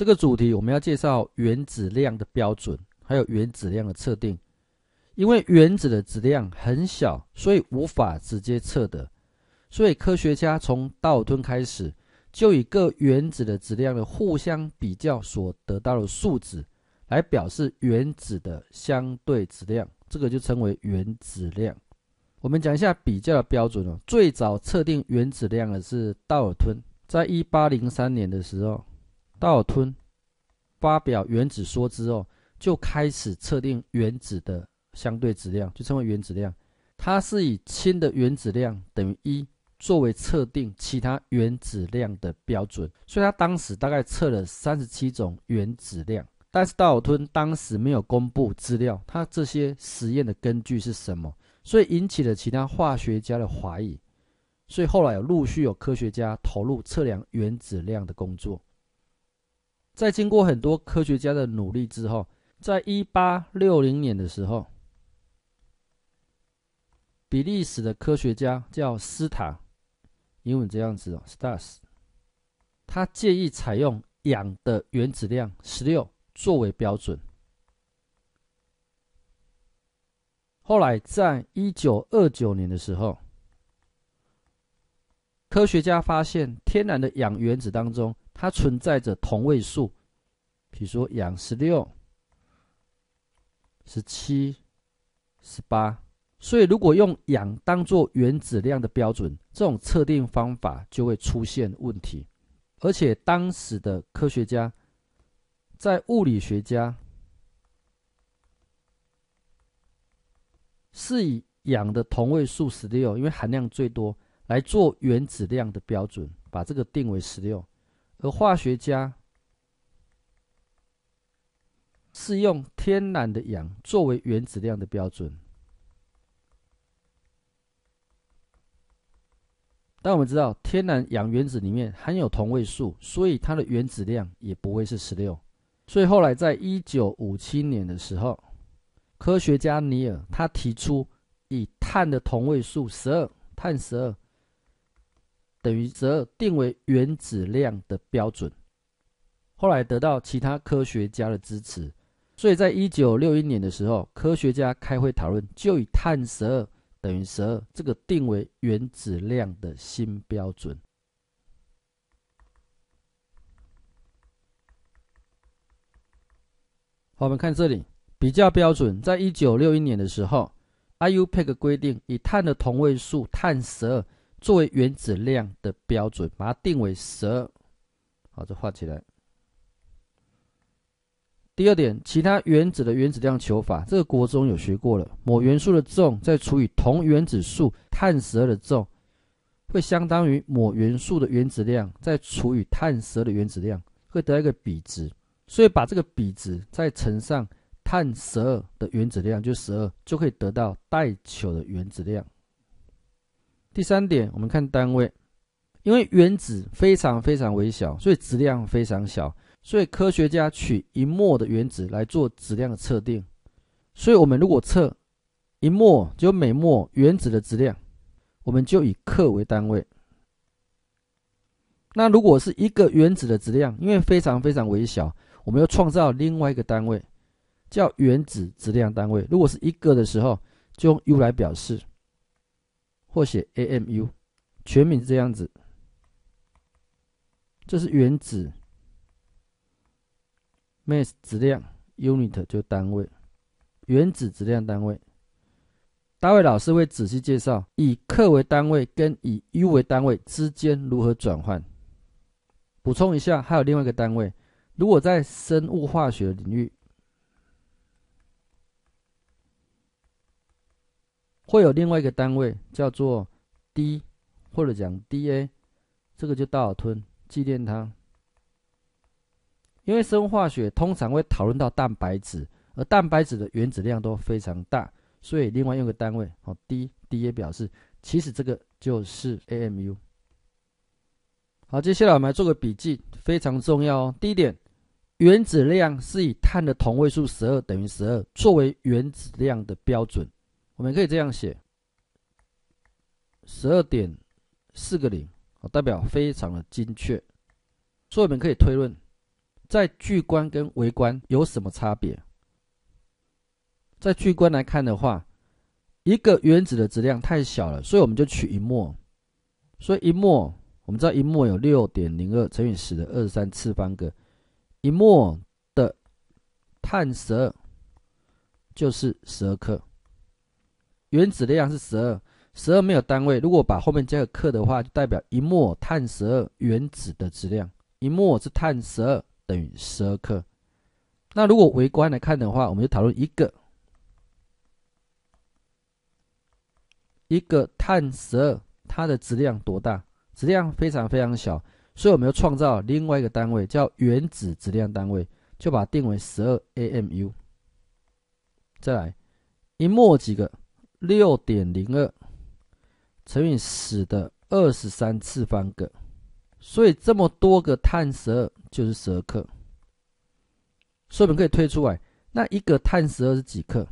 这个主题我们要介绍原子量的标准，还有原子量的测定。因为原子的质量很小，所以无法直接测得。所以科学家从道尔顿开始，就以各原子的质量的互相比较所得到的数值，来表示原子的相对质量。这个就称为原子量。我们讲一下比较的标准哦。最早测定原子量的是道尔顿，在一八零三年的时候，道尔顿。发表原子说之后，就开始测定原子的相对质量，就称为原子量。它是以氢的原子量等于一作为测定其他原子量的标准。所以，他当时大概测了三十七种原子量，但是道尔吞当时没有公布资料，他这些实验的根据是什么？所以引起了其他化学家的怀疑。所以后来有陆续有科学家投入测量原子量的工作。在经过很多科学家的努力之后，在一八六零年的时候，比利时的科学家叫斯塔，英文这样子哦，Stas，他建议采用氧的原子量十六作为标准。后来，在一九二九年的时候，科学家发现天然的氧原子当中。它存在着同位素，比如说氧十六、十七、十八，所以如果用氧当做原子量的标准，这种测定方法就会出现问题。而且当时的科学家，在物理学家是以氧的同位素十六，因为含量最多来做原子量的标准，把这个定为十六。而化学家是用天然的氧作为原子量的标准，但我们知道天然氧原子里面含有同位素，所以它的原子量也不会是十六。所以后来在一九五七年的时候，科学家尼尔他提出以碳的同位素十二碳十二。等于十二，定为原子量的标准。后来得到其他科学家的支持，所以在一九六一年的时候，科学家开会讨论，就以碳十二等于十二这个定为原子量的新标准。好，我们看这里，比较标准。在一九六一年的时候，IUPAC 规定以碳的同位素碳十二。作为原子量的标准，把它定为十二。好，这画起来。第二点，其他原子的原子量求法，这个国中有学过了。某元素的重再除以同原子数碳十二的重，会相当于某元素的原子量再除以碳十二的原子量，会得到一个比值。所以把这个比值再乘上碳十二的原子量，就十二，就可以得到带球的原子量。第三点，我们看单位，因为原子非常非常微小，所以质量非常小，所以科学家取一摩的原子来做质量的测定。所以，我们如果测一摩就每摩原子的质量，我们就以克为单位。那如果是一个原子的质量，因为非常非常微小，我们要创造另外一个单位，叫原子质量单位。如果是一个的时候，就用 u 来表示。或写 amu，全名是这样子。这是原子 mass 质量 unit 就单位，原子质量单位。大卫老师会仔细介绍以克为单位跟以 u 为单位之间如何转换。补充一下，还有另外一个单位，如果在生物化学领域。会有另外一个单位叫做 D，或者讲 Da，这个就大尔吞纪念它。因为生化学通常会讨论到蛋白质，而蛋白质的原子量都非常大，所以另外用个单位哦，D Da 表示。其实这个就是 amu。好，接下来我们来做个笔记，非常重要哦。第一点，原子量是以碳的同位素十二等于十二作为原子量的标准。我们可以这样写：十二点四个零，代表非常的精确。所以我们可以推论，在巨观跟微观有什么差别？在巨观来看的话，一个原子的质量太小了，所以我们就取一摩。所以一摩，我们知道一摩有六点零二乘以十的二三次方个一摩的碳十二，就是十二克。原子量是十二，十二没有单位。如果把后面加个克的话，就代表一摩碳十二原子的质量。一摩是碳十二等于十二克。那如果微观来看的话，我们就讨论一个，一个碳十二它的质量多大？质量非常非常小，所以我们要创造另外一个单位，叫原子质量单位，就把它定为十二 amu。再来，一摩几个？六点零二乘以十的二十三次方个，所以这么多个碳十二就是十二克。所以我们可以推出来，那一个碳十二是几克？